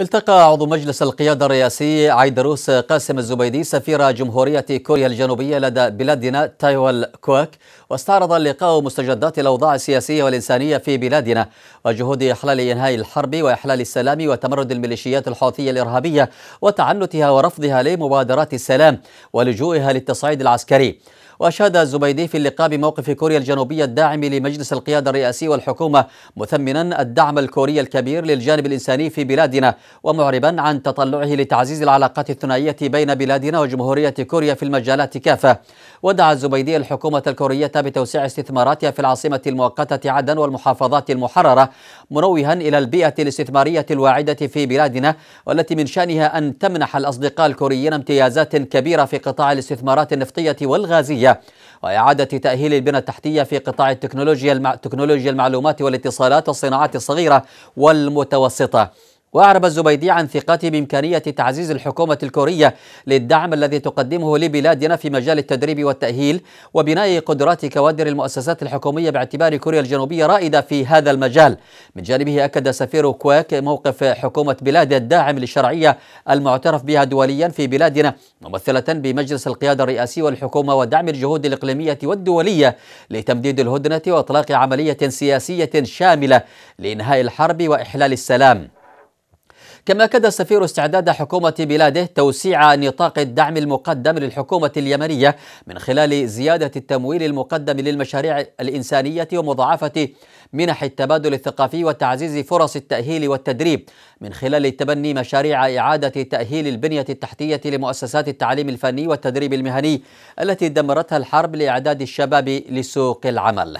التقى عضو مجلس القيادة الرئاسي عيدروس قاسم الزبيدي سفير جمهورية كوريا الجنوبية لدى بلادنا تايوال كوك واستعرض اللقاء مستجدات الأوضاع السياسية والإنسانية في بلادنا وجهود إحلال إنهاء الحرب وإحلال السلام وتمرد الميليشيات الحوثية الإرهابية وتعنتها ورفضها لمبادرات السلام ولجوئها للتصعيد العسكري وأشاد الزبيدي في اللقاء بموقف كوريا الجنوبية الداعم لمجلس القيادة الرئاسي والحكومة مثمنا الدعم الكوري الكبير للجانب الإنساني في بلادنا ومعربا عن تطلعه لتعزيز العلاقات الثنائية بين بلادنا وجمهورية كوريا في المجالات كافة ودعا الزبيدي الحكومة الكورية بتوسيع استثماراتها في العاصمة المؤقتة عدن والمحافظات المحررة منوها إلى البيئة الاستثمارية الواعدة في بلادنا والتي من شأنها أن تمنح الأصدقاء الكوريين امتيازات كبيرة في قطاع الاستثمارات النفطية والغازية التحتية وإعادة تأهيل البنى التحتية في قطاع التكنولوجيا تكنولوجيا المعلومات والاتصالات والصناعات الصغيرة والمتوسطة وأعرب الزبيدي عن ثقته بإمكانية تعزيز الحكومة الكورية للدعم الذي تقدمه لبلادنا في مجال التدريب والتأهيل وبناء قدرات كوادر المؤسسات الحكومية باعتبار كوريا الجنوبية رائدة في هذا المجال من جانبه أكد سفير كواك موقف حكومة بلاد الداعم للشرعية المعترف بها دوليا في بلادنا ممثلة بمجلس القيادة الرئاسي والحكومة ودعم الجهود الإقليمية والدولية لتمديد الهدنة وإطلاق عملية سياسية شاملة لإنهاء الحرب وإحلال السلام كما أكد السفير استعداد حكومة بلاده توسيع نطاق الدعم المقدم للحكومة اليمنية من خلال زيادة التمويل المقدم للمشاريع الإنسانية ومضاعفة منح التبادل الثقافي وتعزيز فرص التأهيل والتدريب من خلال تبني مشاريع إعادة تأهيل البنية التحتية لمؤسسات التعليم الفني والتدريب المهني التي دمرتها الحرب لإعداد الشباب لسوق العمل